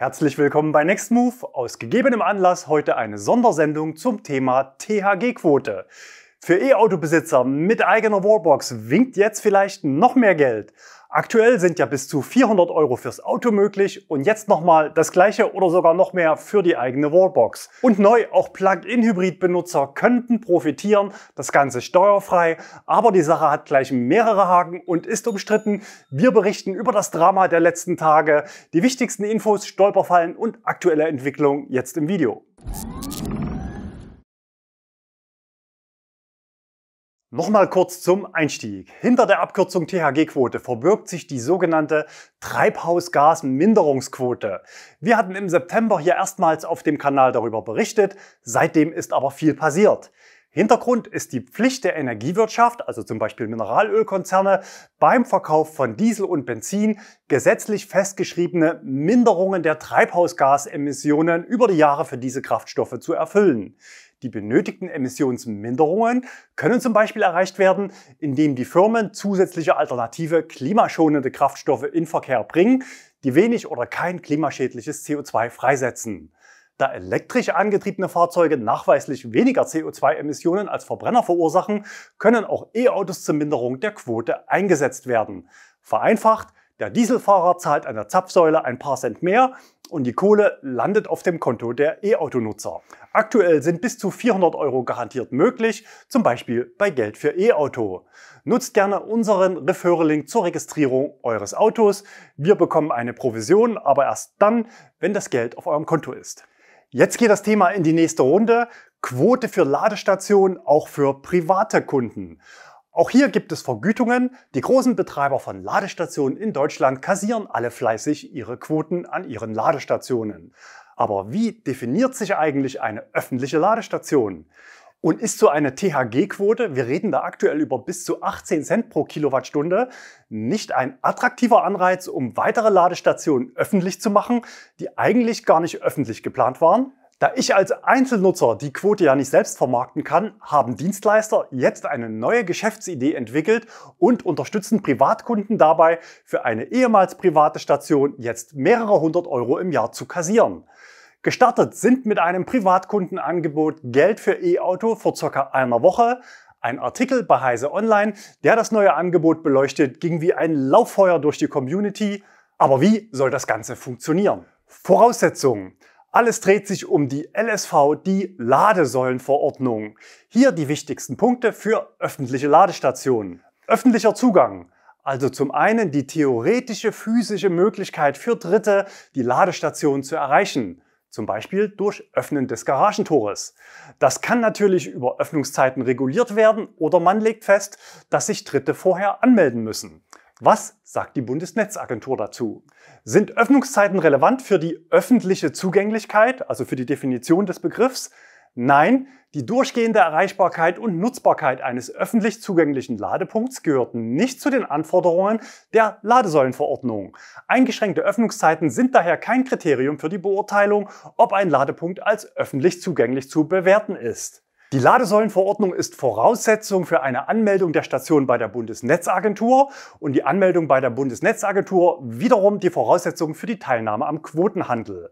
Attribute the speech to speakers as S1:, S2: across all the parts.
S1: Herzlich willkommen bei Next Move. Aus gegebenem Anlass heute eine Sondersendung zum Thema THG-Quote. Für e autobesitzer mit eigener Wallbox winkt jetzt vielleicht noch mehr Geld. Aktuell sind ja bis zu 400 Euro fürs Auto möglich und jetzt nochmal das gleiche oder sogar noch mehr für die eigene Wallbox. Und neu, auch Plug-in-Hybrid-Benutzer könnten profitieren, das Ganze steuerfrei, aber die Sache hat gleich mehrere Haken und ist umstritten. Wir berichten über das Drama der letzten Tage, die wichtigsten Infos, Stolperfallen und aktuelle Entwicklung jetzt im Video. Nochmal kurz zum Einstieg. Hinter der Abkürzung THG-Quote verbirgt sich die sogenannte Treibhausgasminderungsquote. Wir hatten im September hier erstmals auf dem Kanal darüber berichtet, seitdem ist aber viel passiert. Hintergrund ist die Pflicht der Energiewirtschaft, also zum Beispiel Mineralölkonzerne, beim Verkauf von Diesel und Benzin gesetzlich festgeschriebene Minderungen der Treibhausgasemissionen über die Jahre für diese Kraftstoffe zu erfüllen. Die benötigten Emissionsminderungen können zum Beispiel erreicht werden, indem die Firmen zusätzliche alternative klimaschonende Kraftstoffe in Verkehr bringen, die wenig oder kein klimaschädliches CO2 freisetzen. Da elektrisch angetriebene Fahrzeuge nachweislich weniger CO2-Emissionen als Verbrenner verursachen, können auch E-Autos zur Minderung der Quote eingesetzt werden. Vereinfacht, der Dieselfahrer zahlt an der Zapfsäule ein paar Cent mehr und die Kohle landet auf dem Konto der E-Auto-Nutzer. Aktuell sind bis zu 400 Euro garantiert möglich, zum Beispiel bei Geld für E-Auto. Nutzt gerne unseren Referral-Link zur Registrierung eures Autos. Wir bekommen eine Provision, aber erst dann, wenn das Geld auf eurem Konto ist. Jetzt geht das Thema in die nächste Runde. Quote für Ladestationen auch für private Kunden. Auch hier gibt es Vergütungen. Die großen Betreiber von Ladestationen in Deutschland kassieren alle fleißig ihre Quoten an ihren Ladestationen. Aber wie definiert sich eigentlich eine öffentliche Ladestation? Und ist so eine THG-Quote, wir reden da aktuell über bis zu 18 Cent pro Kilowattstunde, nicht ein attraktiver Anreiz, um weitere Ladestationen öffentlich zu machen, die eigentlich gar nicht öffentlich geplant waren? Da ich als Einzelnutzer die Quote ja nicht selbst vermarkten kann, haben Dienstleister jetzt eine neue Geschäftsidee entwickelt und unterstützen Privatkunden dabei, für eine ehemals private Station jetzt mehrere hundert Euro im Jahr zu kassieren. Gestartet sind mit einem Privatkundenangebot Geld für E-Auto vor circa einer Woche. Ein Artikel bei Heise Online, der das neue Angebot beleuchtet, ging wie ein Lauffeuer durch die Community. Aber wie soll das Ganze funktionieren? Voraussetzungen. Alles dreht sich um die LSV, die Ladesäulenverordnung. Hier die wichtigsten Punkte für öffentliche Ladestationen. Öffentlicher Zugang. Also zum einen die theoretische physische Möglichkeit für Dritte, die Ladestation zu erreichen. Zum Beispiel durch Öffnen des Garagentores. Das kann natürlich über Öffnungszeiten reguliert werden oder man legt fest, dass sich Dritte vorher anmelden müssen. Was sagt die Bundesnetzagentur dazu? Sind Öffnungszeiten relevant für die öffentliche Zugänglichkeit, also für die Definition des Begriffs? Nein, die durchgehende Erreichbarkeit und Nutzbarkeit eines öffentlich zugänglichen Ladepunkts gehört nicht zu den Anforderungen der Ladesäulenverordnung. Eingeschränkte Öffnungszeiten sind daher kein Kriterium für die Beurteilung, ob ein Ladepunkt als öffentlich zugänglich zu bewerten ist. Die Ladesäulenverordnung ist Voraussetzung für eine Anmeldung der Station bei der Bundesnetzagentur und die Anmeldung bei der Bundesnetzagentur wiederum die Voraussetzung für die Teilnahme am Quotenhandel.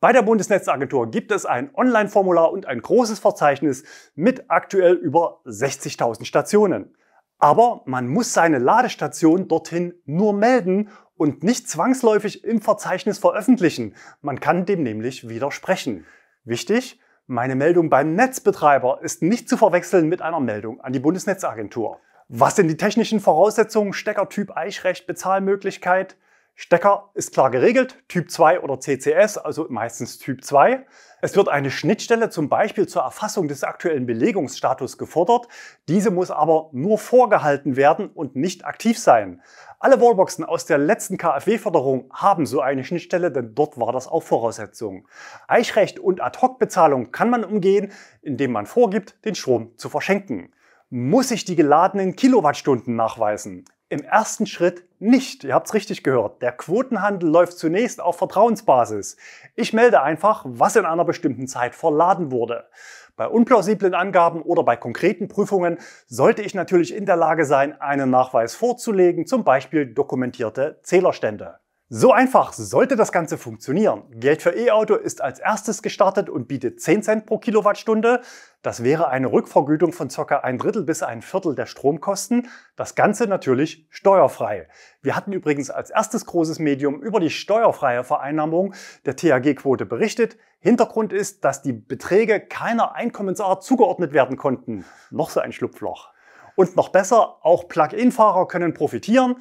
S1: Bei der Bundesnetzagentur gibt es ein Online-Formular und ein großes Verzeichnis mit aktuell über 60.000 Stationen. Aber man muss seine Ladestation dorthin nur melden und nicht zwangsläufig im Verzeichnis veröffentlichen. Man kann dem nämlich widersprechen. Wichtig, meine Meldung beim Netzbetreiber ist nicht zu verwechseln mit einer Meldung an die Bundesnetzagentur. Was sind die technischen Voraussetzungen, Steckertyp, Eichrecht, Bezahlmöglichkeit? Stecker ist klar geregelt, Typ 2 oder CCS, also meistens Typ 2. Es wird eine Schnittstelle zum Beispiel zur Erfassung des aktuellen Belegungsstatus gefordert. Diese muss aber nur vorgehalten werden und nicht aktiv sein. Alle Wallboxen aus der letzten KfW-Förderung haben so eine Schnittstelle, denn dort war das auch Voraussetzung. Eichrecht und Ad-Hoc-Bezahlung kann man umgehen, indem man vorgibt, den Strom zu verschenken muss ich die geladenen Kilowattstunden nachweisen. Im ersten Schritt nicht. Ihr habt es richtig gehört. Der Quotenhandel läuft zunächst auf Vertrauensbasis. Ich melde einfach, was in einer bestimmten Zeit verladen wurde. Bei unplausiblen Angaben oder bei konkreten Prüfungen sollte ich natürlich in der Lage sein, einen Nachweis vorzulegen, zum Beispiel dokumentierte Zählerstände. So einfach sollte das Ganze funktionieren. Geld für E-Auto ist als erstes gestartet und bietet 10 Cent pro Kilowattstunde. Das wäre eine Rückvergütung von ca. ein Drittel bis ein Viertel der Stromkosten. Das Ganze natürlich steuerfrei. Wir hatten übrigens als erstes großes Medium über die steuerfreie Vereinnahmung der THG-Quote berichtet. Hintergrund ist, dass die Beträge keiner Einkommensart zugeordnet werden konnten. Noch so ein Schlupfloch. Und noch besser, auch Plug-in-Fahrer können profitieren.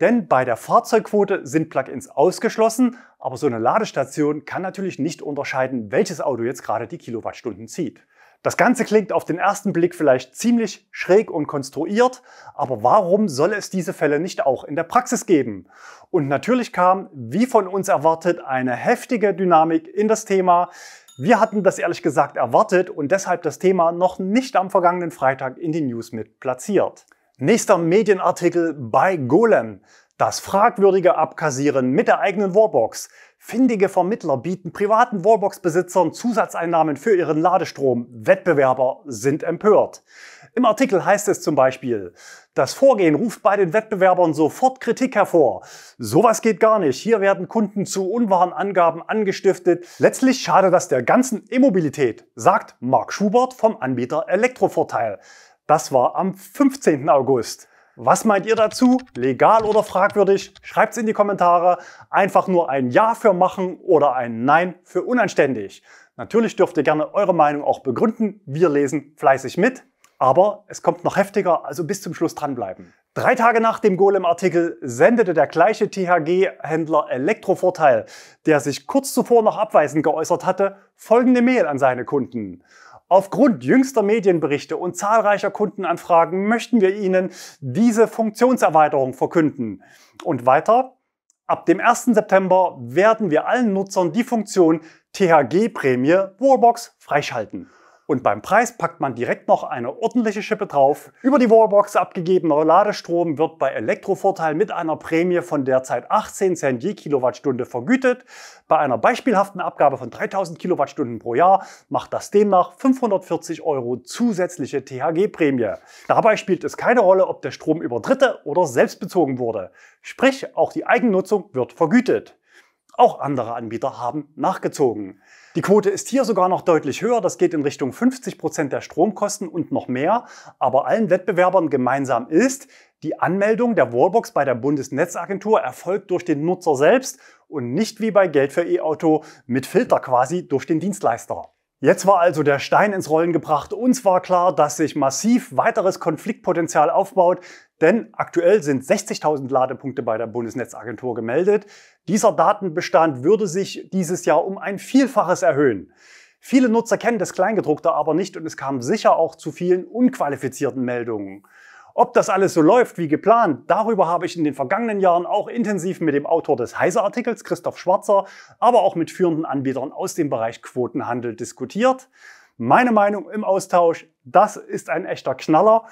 S1: Denn bei der Fahrzeugquote sind Plugins ausgeschlossen, aber so eine Ladestation kann natürlich nicht unterscheiden, welches Auto jetzt gerade die Kilowattstunden zieht. Das Ganze klingt auf den ersten Blick vielleicht ziemlich schräg und konstruiert, aber warum soll es diese Fälle nicht auch in der Praxis geben? Und natürlich kam, wie von uns erwartet, eine heftige Dynamik in das Thema. Wir hatten das ehrlich gesagt erwartet und deshalb das Thema noch nicht am vergangenen Freitag in die News mit platziert. Nächster Medienartikel bei Golem. Das fragwürdige Abkassieren mit der eigenen Warbox. Findige Vermittler bieten privaten warbox besitzern Zusatzeinnahmen für ihren Ladestrom. Wettbewerber sind empört. Im Artikel heißt es zum Beispiel, das Vorgehen ruft bei den Wettbewerbern sofort Kritik hervor. Sowas geht gar nicht. Hier werden Kunden zu unwahren Angaben angestiftet. Letztlich schade das der ganzen E-Mobilität, sagt Mark Schubert vom Anbieter Elektrovorteil. Das war am 15. August. Was meint ihr dazu? Legal oder fragwürdig? Schreibt es in die Kommentare. Einfach nur ein Ja für machen oder ein Nein für unanständig. Natürlich dürft ihr gerne eure Meinung auch begründen. Wir lesen fleißig mit. Aber es kommt noch heftiger, also bis zum Schluss dranbleiben. Drei Tage nach dem Golem-Artikel sendete der gleiche THG-Händler Elektrovorteil, der sich kurz zuvor noch abweisend geäußert hatte, folgende Mail an seine Kunden. Aufgrund jüngster Medienberichte und zahlreicher Kundenanfragen möchten wir Ihnen diese Funktionserweiterung verkünden. Und weiter, ab dem 1. September werden wir allen Nutzern die Funktion THG-Prämie Wallbox freischalten. Und beim Preis packt man direkt noch eine ordentliche Schippe drauf. Über die Wallbox abgegebener Ladestrom wird bei Elektrovorteil mit einer Prämie von derzeit 18 Cent je Kilowattstunde vergütet. Bei einer beispielhaften Abgabe von 3000 Kilowattstunden pro Jahr macht das demnach 540 Euro zusätzliche THG-Prämie. Dabei spielt es keine Rolle, ob der Strom über Dritte oder selbst bezogen wurde. Sprich, auch die Eigennutzung wird vergütet. Auch andere Anbieter haben nachgezogen. Die Quote ist hier sogar noch deutlich höher. Das geht in Richtung 50 Prozent der Stromkosten und noch mehr. Aber allen Wettbewerbern gemeinsam ist, die Anmeldung der Wallbox bei der Bundesnetzagentur erfolgt durch den Nutzer selbst und nicht wie bei Geld für E-Auto mit Filter quasi durch den Dienstleister. Jetzt war also der Stein ins Rollen gebracht. Uns war klar, dass sich massiv weiteres Konfliktpotenzial aufbaut, denn aktuell sind 60.000 Ladepunkte bei der Bundesnetzagentur gemeldet. Dieser Datenbestand würde sich dieses Jahr um ein Vielfaches erhöhen. Viele Nutzer kennen das Kleingedruckte aber nicht und es kam sicher auch zu vielen unqualifizierten Meldungen. Ob das alles so läuft wie geplant, darüber habe ich in den vergangenen Jahren auch intensiv mit dem Autor des Heise-Artikels, Christoph Schwarzer, aber auch mit führenden Anbietern aus dem Bereich Quotenhandel diskutiert. Meine Meinung im Austausch, das ist ein echter Knaller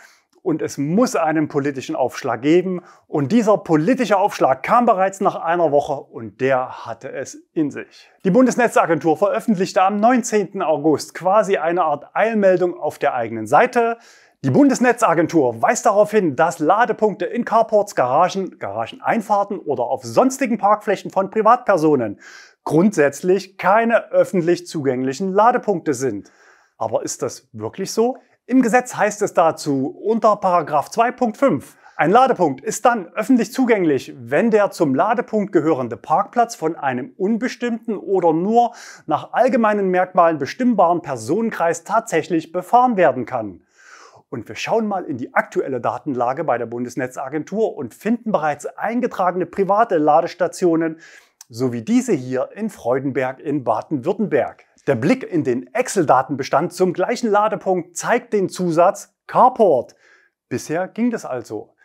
S1: und es muss einen politischen Aufschlag geben. Und dieser politische Aufschlag kam bereits nach einer Woche und der hatte es in sich. Die Bundesnetzagentur veröffentlichte am 19. August quasi eine Art Eilmeldung auf der eigenen Seite. Die Bundesnetzagentur weist darauf hin, dass Ladepunkte in Carports, Garagen, Garageneinfahrten oder auf sonstigen Parkflächen von Privatpersonen grundsätzlich keine öffentlich zugänglichen Ladepunkte sind. Aber ist das wirklich so? Im Gesetz heißt es dazu unter 2.5 ein Ladepunkt ist dann öffentlich zugänglich, wenn der zum Ladepunkt gehörende Parkplatz von einem unbestimmten oder nur nach allgemeinen Merkmalen bestimmbaren Personenkreis tatsächlich befahren werden kann. Und wir schauen mal in die aktuelle Datenlage bei der Bundesnetzagentur und finden bereits eingetragene private Ladestationen, so wie diese hier in Freudenberg in Baden-Württemberg. Der Blick in den Excel-Datenbestand zum gleichen Ladepunkt zeigt den Zusatz Carport. Bisher ging das also.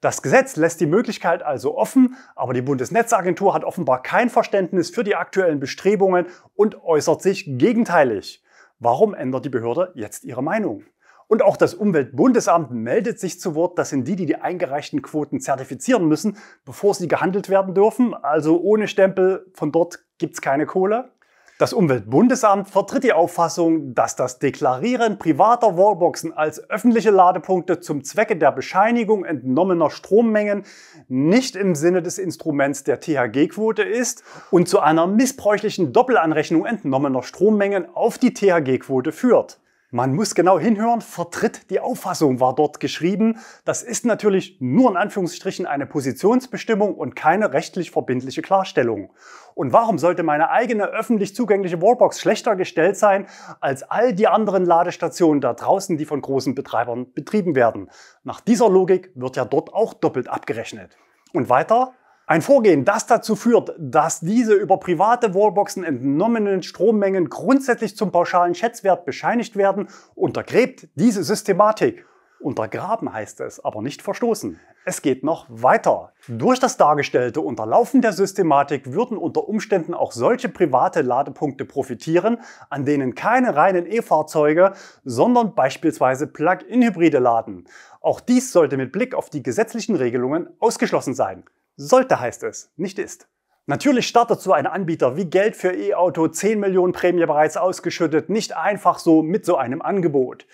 S1: Das Gesetz lässt die Möglichkeit also offen, aber die Bundesnetzagentur hat offenbar kein Verständnis für die aktuellen Bestrebungen und äußert sich gegenteilig. Warum ändert die Behörde jetzt ihre Meinung? Und auch das Umweltbundesamt meldet sich zu Wort. Das sind die, die die eingereichten Quoten zertifizieren müssen, bevor sie gehandelt werden dürfen. Also ohne Stempel von dort gibt's keine Kohle. Das Umweltbundesamt vertritt die Auffassung, dass das Deklarieren privater Wallboxen als öffentliche Ladepunkte zum Zwecke der Bescheinigung entnommener Strommengen nicht im Sinne des Instruments der THG-Quote ist und zu einer missbräuchlichen Doppelanrechnung entnommener Strommengen auf die THG-Quote führt. Man muss genau hinhören, vertritt die Auffassung war dort geschrieben. Das ist natürlich nur in Anführungsstrichen eine Positionsbestimmung und keine rechtlich verbindliche Klarstellung. Und warum sollte meine eigene öffentlich zugängliche Wallbox schlechter gestellt sein als all die anderen Ladestationen da draußen, die von großen Betreibern betrieben werden? Nach dieser Logik wird ja dort auch doppelt abgerechnet. Und weiter, ein Vorgehen, das dazu führt, dass diese über private Wallboxen entnommenen Strommengen grundsätzlich zum pauschalen Schätzwert bescheinigt werden, untergräbt diese Systematik. Untergraben heißt es, aber nicht verstoßen. Es geht noch weiter. Durch das dargestellte Unterlaufen der Systematik würden unter Umständen auch solche private Ladepunkte profitieren, an denen keine reinen E-Fahrzeuge, sondern beispielsweise Plug-in-Hybride laden. Auch dies sollte mit Blick auf die gesetzlichen Regelungen ausgeschlossen sein. Sollte heißt es, nicht ist. Natürlich startet so ein Anbieter wie Geld für E-Auto 10 Millionen Prämie bereits ausgeschüttet, nicht einfach so mit so einem Angebot.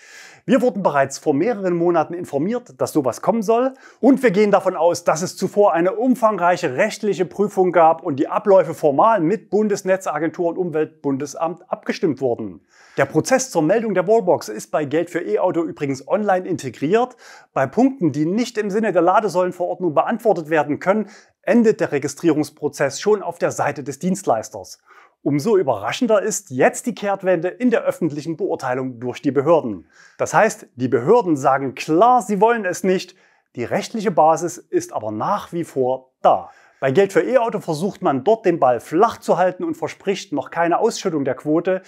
S1: Wir wurden bereits vor mehreren Monaten informiert, dass sowas kommen soll und wir gehen davon aus, dass es zuvor eine umfangreiche rechtliche Prüfung gab und die Abläufe formal mit Bundesnetzagentur und Umweltbundesamt abgestimmt wurden. Der Prozess zur Meldung der Wallbox ist bei Geld für E-Auto übrigens online integriert. Bei Punkten, die nicht im Sinne der Ladesäulenverordnung beantwortet werden können, endet der Registrierungsprozess schon auf der Seite des Dienstleisters. Umso überraschender ist jetzt die Kehrtwende in der öffentlichen Beurteilung durch die Behörden. Das heißt, die Behörden sagen klar, sie wollen es nicht, die rechtliche Basis ist aber nach wie vor da. Bei Geld für E-Auto versucht man dort den Ball flach zu halten und verspricht noch keine Ausschüttung der Quote.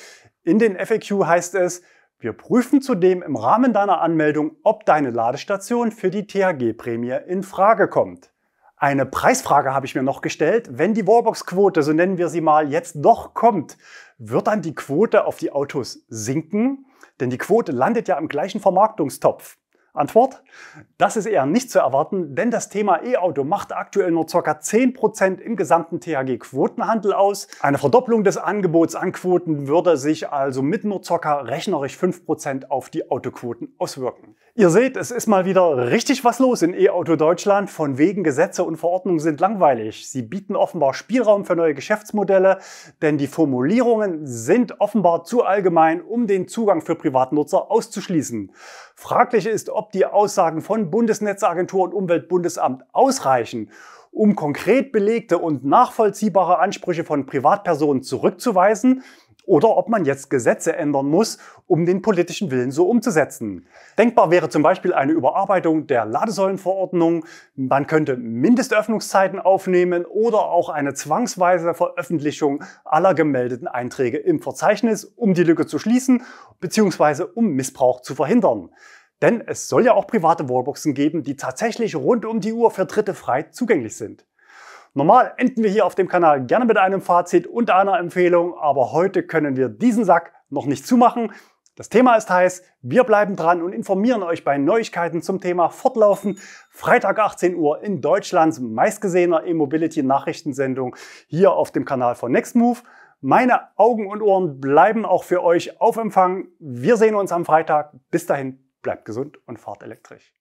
S1: In den FAQ heißt es, wir prüfen zudem im Rahmen deiner Anmeldung, ob deine Ladestation für die THG-Prämie in Frage kommt. Eine Preisfrage habe ich mir noch gestellt. Wenn die Wallbox-Quote, so nennen wir sie mal, jetzt doch kommt, wird dann die Quote auf die Autos sinken? Denn die Quote landet ja im gleichen Vermarktungstopf. Antwort, das ist eher nicht zu erwarten, denn das Thema E-Auto macht aktuell nur ca. 10% im gesamten THG-Quotenhandel aus. Eine Verdopplung des Angebots an Quoten würde sich also mit nur ca. rechnerisch 5% auf die Autoquoten auswirken. Ihr seht, es ist mal wieder richtig was los in E-Auto Deutschland. Von wegen Gesetze und Verordnungen sind langweilig. Sie bieten offenbar Spielraum für neue Geschäftsmodelle, denn die Formulierungen sind offenbar zu allgemein, um den Zugang für Privatnutzer auszuschließen. Fraglich ist, ob die Aussagen von Bundesnetzagentur und Umweltbundesamt ausreichen, um konkret belegte und nachvollziehbare Ansprüche von Privatpersonen zurückzuweisen, oder ob man jetzt Gesetze ändern muss, um den politischen Willen so umzusetzen. Denkbar wäre zum Beispiel eine Überarbeitung der Ladesäulenverordnung. Man könnte Mindestöffnungszeiten aufnehmen oder auch eine zwangsweise Veröffentlichung aller gemeldeten Einträge im Verzeichnis, um die Lücke zu schließen bzw. um Missbrauch zu verhindern. Denn es soll ja auch private Wallboxen geben, die tatsächlich rund um die Uhr für Dritte frei zugänglich sind. Normal enden wir hier auf dem Kanal gerne mit einem Fazit und einer Empfehlung, aber heute können wir diesen Sack noch nicht zumachen. Das Thema ist heiß, wir bleiben dran und informieren euch bei Neuigkeiten zum Thema Fortlaufen. Freitag 18 Uhr in Deutschlands meistgesehener E-Mobility-Nachrichtensendung hier auf dem Kanal von NextMove. Meine Augen und Ohren bleiben auch für euch auf Empfang. Wir sehen uns am Freitag. Bis dahin, bleibt gesund und fahrt elektrisch.